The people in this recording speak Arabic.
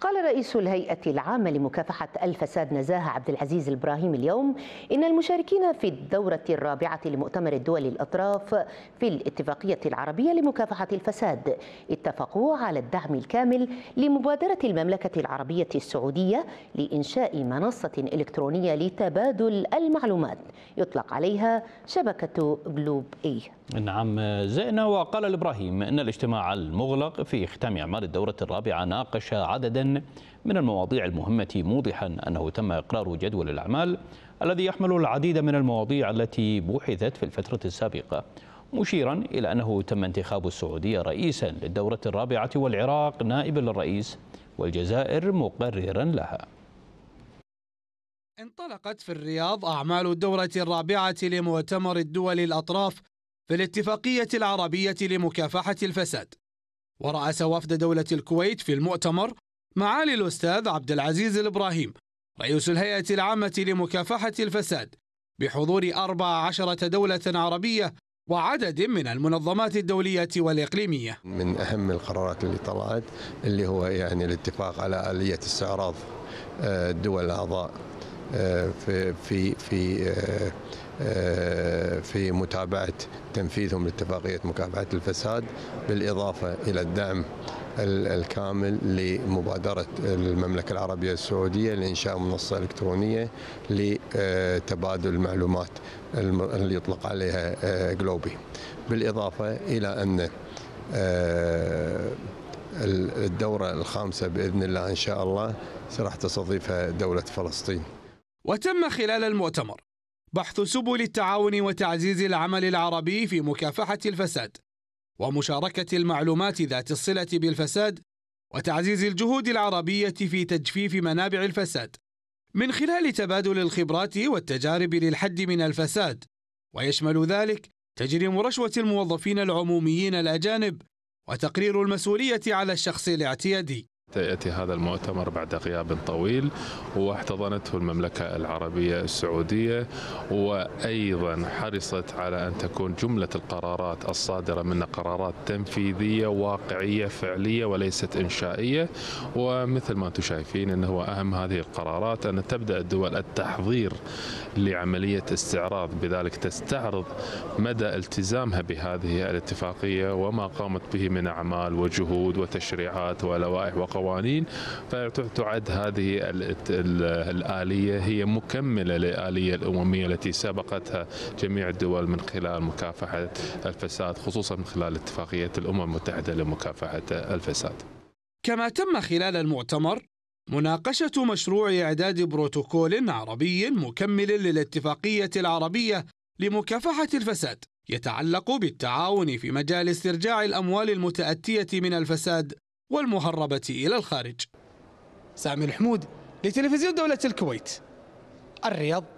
قال رئيس الهيئة العامة لمكافحة الفساد نزاهة عبد العزيز البراهيم اليوم إن المشاركين في الدورة الرابعة لمؤتمر الدول الأطراف في الاتفاقية العربية لمكافحة الفساد اتفقوا على الدعم الكامل لمبادرة المملكة العربية السعودية لإنشاء منصة إلكترونية لتبادل المعلومات يطلق عليها شبكة جلوب إيه نعم زئنا وقال الإبراهيم أن الاجتماع المغلق في ختام أعمال الدورة الرابعة ناقش عددا من المواضيع المهمة موضحا أنه تم إقرار جدول الأعمال الذي يحمل العديد من المواضيع التي بحثت في الفترة السابقة مشيرا إلى أنه تم انتخاب السعودية رئيسا للدورة الرابعة والعراق نائبا للرئيس والجزائر مقررا لها انطلقت في الرياض أعمال الدورة الرابعة لمؤتمر الدول الأطراف في الاتفاقية العربية لمكافحة الفساد ورأس وفد دولة الكويت في المؤتمر معالي الأستاذ عبد العزيز الإبراهيم رئيس الهيئة العامة لمكافحة الفساد بحضور 14 دولة عربية وعدد من المنظمات الدولية والإقليمية من أهم القرارات اللي طلعت اللي هو يعني الاتفاق على آلية استعراض الدول آه، الأعضاء آه، في في في آه، في متابعه تنفيذهم لاتفاقيه مكافحه الفساد بالاضافه الى الدعم الكامل لمبادرة المملكة العربية السعودية لإنشاء منصة إلكترونية لتبادل المعلومات اللي يطلق عليها آه، جلوبي بالإضافة إلى أن آه، الدورة الخامسة بإذن الله إن شاء الله راح تستضيفها دولة فلسطين وتم خلال المؤتمر بحث سبل التعاون وتعزيز العمل العربي في مكافحة الفساد ومشاركة المعلومات ذات الصلة بالفساد وتعزيز الجهود العربية في تجفيف منابع الفساد من خلال تبادل الخبرات والتجارب للحد من الفساد ويشمل ذلك تجريم رشوة الموظفين العموميين الأجانب وتقرير المسؤولية على الشخص الاعتيادي يأتي هذا المؤتمر بعد غياب طويل واحتضنته المملكة العربية السعودية وأيضا حرصت على أن تكون جملة القرارات الصادرة منه قرارات تنفيذية واقعية فعلية وليست إنشائية ومثل ما أنتم شايفين أنه هو أهم هذه القرارات أن تبدأ الدول التحضير لعملية استعراض بذلك تستعرض مدى التزامها بهذه الاتفاقية وما قامت به من أعمال وجهود وتشريعات ولوائح وقوانين القوانين فتعد هذه الآلية هي مكملة للآلية الأممية التي سبقتها جميع الدول من خلال مكافحة الفساد خصوصا من خلال اتفاقية الأمم المتحدة لمكافحة الفساد كما تم خلال المؤتمر مناقشة مشروع إعداد بروتوكول عربي مكمل للاتفاقية العربية لمكافحة الفساد يتعلق بالتعاون في مجال استرجاع الأموال المتأتية من الفساد والمهربة إلى الخارج سامي الحمود لتلفزيون دولة الكويت الرياض